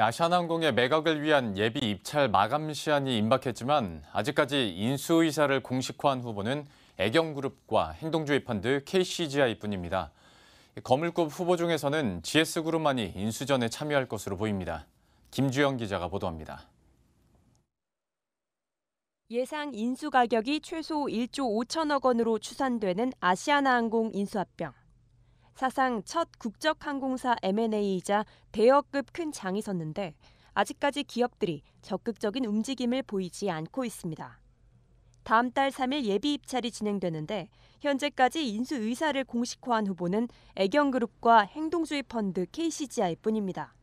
아시아나항공의 매각을 위한 예비 입찰 마감 시한이 임박했지만 아직까지 인수 의사를 공식화한 후보는 애경그룹과 행동주의 펀드 KCGI뿐입니다. 거물급 후보 중에서는 GS그룹만이 인수전에 참여할 것으로 보입니다. 김주영 기자가 보도합니다. 예상 인수 가격이 최소 1조 5천억 원으로 추산되는 아시아나항공 인수합병. 사상 첫 국적 항공사 M&A이자 대여급 큰 장이 섰는데 아직까지 기업들이 적극적인 움직임을 보이지 않고 있습니다. 다음 달 3일 예비 입찰이 진행되는데 현재까지 인수 의사를 공식화한 후보는 애경그룹과 행동주의 펀드 KCGI뿐입니다.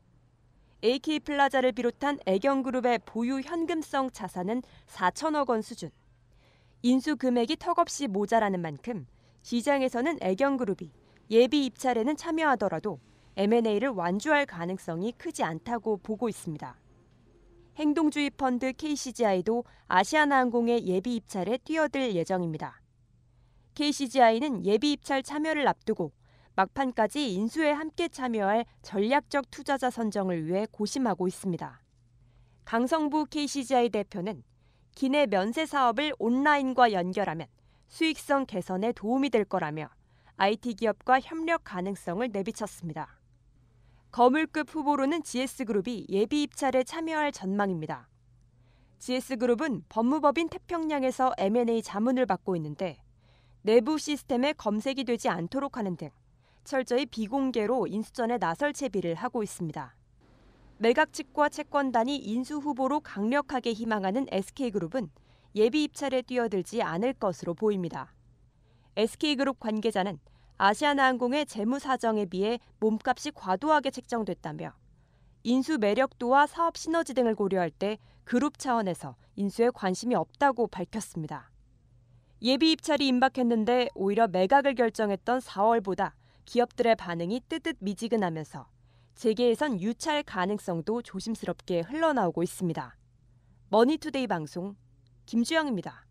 AK 플라자를 비롯한 애경그룹의 보유 현금성 자산은 4천억 원 수준. 인수 금액이 턱없이 모자라는 만큼 시장에서는 애경그룹이 예비 입찰에는 참여하더라도 M&A를 완주할 가능성이 크지 않다고 보고 있습니다. 행동주의 펀드 KCGI도 아시아나항공의 예비 입찰에 뛰어들 예정입니다. KCGI는 예비 입찰 참여를 앞두고 막판까지 인수에 함께 참여할 전략적 투자자 선정을 위해 고심하고 있습니다. 강성부 KCGI 대표는 기내 면세 사업을 온라인과 연결하면 수익성 개선에 도움이 될 거라며 IT 기업과 협력 가능성을 내비쳤습니다. 거물급 후보로는 GS그룹이 예비 입찰에 참여할 전망입니다. GS그룹은 법무법인 태평양에서 M&A 자문을 받고 있는데 내부 시스템에 검색이 되지 않도록 하는 등 철저히 비공개로 인수전에 나설 채비를 하고 있습니다. 매각 측과 채권단이 인수 후보로 강력하게 희망하는 SK그룹은 예비 입찰에 뛰어들지 않을 것으로 보입니다. SK그룹 관계자는 아시아나항공의 재무 사정에 비해 몸값이 과도하게 책정됐다며 인수 매력도와 사업 시너지 등을 고려할 때 그룹 차원에서 인수에 관심이 없다고 밝혔습니다. 예비 입찰이 임박했는데 오히려 매각을 결정했던 4월보다 기업들의 반응이 뜨뜻 미지근하면서 재계에선 유찰 가능성도 조심스럽게 흘러나오고 있습니다. 머니투데이 방송 김주영입니다.